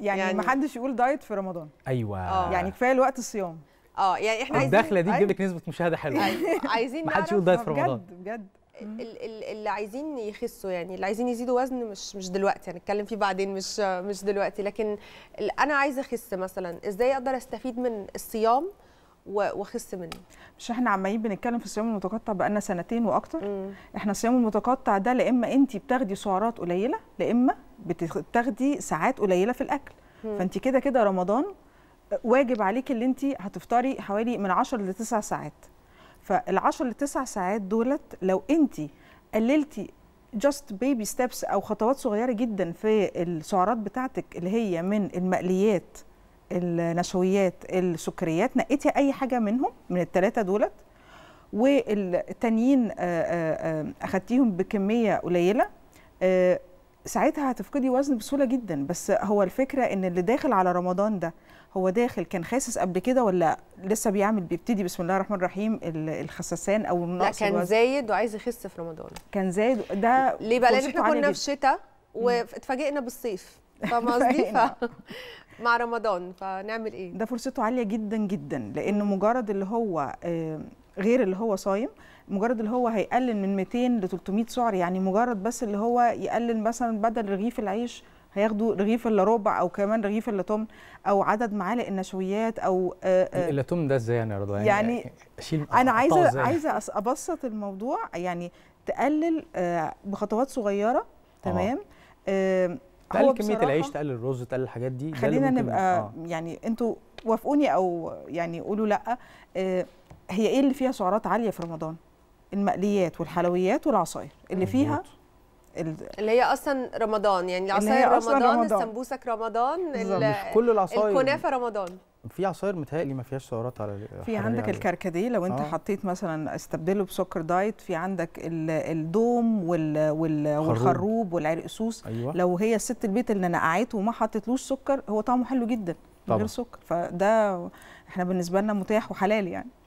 يعني, يعني محدش يقول دايت في رمضان ايوه آه. يعني كفايه الوقت الصيام اه يعني احنا عايزين الدخله دي تجيب لك نسبه مشاهده حلوه عايزين محدش يقول دايت في رمضان بجد بجد اللي عايزين يخسوا يعني اللي عايزين يزيدوا وزن مش مش دلوقتي هنتكلم يعني فيه بعدين مش مش دلوقتي لكن انا عايزه اخس مثلا ازاي اقدر استفيد من الصيام واخس منه مش احنا عمالين بنتكلم في الصيام المتقطع بقالنا سنتين واكتر احنا الصيام المتقطع ده لا اما انت بتاخدي سعرات قليله لا اما بتاخدي ساعات قليله في الاكل فانت كده كده رمضان واجب عليك اللي انت هتفطري حوالي من 10 ل 9 ساعات فال10 ل 9 ساعات دولت لو انت قللتي جاست بيبي ستيبس او خطوات صغيره جدا في السعرات بتاعتك اللي هي من المقليات النشويات السكريات نقيتي اي حاجه منهم من الثلاثه دولت والتانيين آه، آه، آه، اخدتيهم بكميه قليله ساعتها هتفقدي وزن بسهوله جدا بس هو الفكره ان اللي داخل على رمضان ده هو داخل كان خاسس قبل كده ولا لسه بيعمل بيبتدي بسم الله الرحمن الرحيم الخسسان او النقص لا كان الوزن. زايد وعايز يخس في رمضان كان زايد ده ليه بقى لان احنا كنا في شتاء واتفاجئنا بالصيف فما قصدي مع رمضان فنعمل ايه ده فرصته عاليه جدا جدا لانه مجرد اللي هو آه غير اللي هو صايم مجرد اللي هو هيقلل من 200 ل 300 سعر يعني مجرد بس اللي هو يقلل مثلا بدل رغيف العيش هياخدوا رغيف الا ربع او كمان رغيف الا تمن او عدد معالق النشويات او آه، آه، الا تمن ده ازاي يعني يا يعني, يعني, شيل انا عايزه عايزه ابسط الموضوع يعني تقلل آه، بخطوات صغيره تمام تقلل كميه العيش تقلل الرز تقلل الحاجات دي خلينا نبقى آه. يعني انتوا وافقوني او يعني قولوا لا آه هي ايه اللي فيها سعرات عاليه في رمضان المقليات والحلويات والعصاير اللي فيها اللي هي اصلا رمضان يعني العصاير رمضان, رمضان السمبوسك رمضان كل العصاير الكنافه رمضان في عصاير متهيألي ما فيهاش سعرات على في عندك على الكركديه لو انت آه. حطيت مثلا استبدله بسكر دايت في عندك الدوم وال وال والخروب والعرقسوس أيوة. لو هي الست البيت اللي نقعته وما حطيتلوش سكر هو طعمه حلو جدا من غير سكر فده احنا بالنسبه لنا متاح وحلال يعني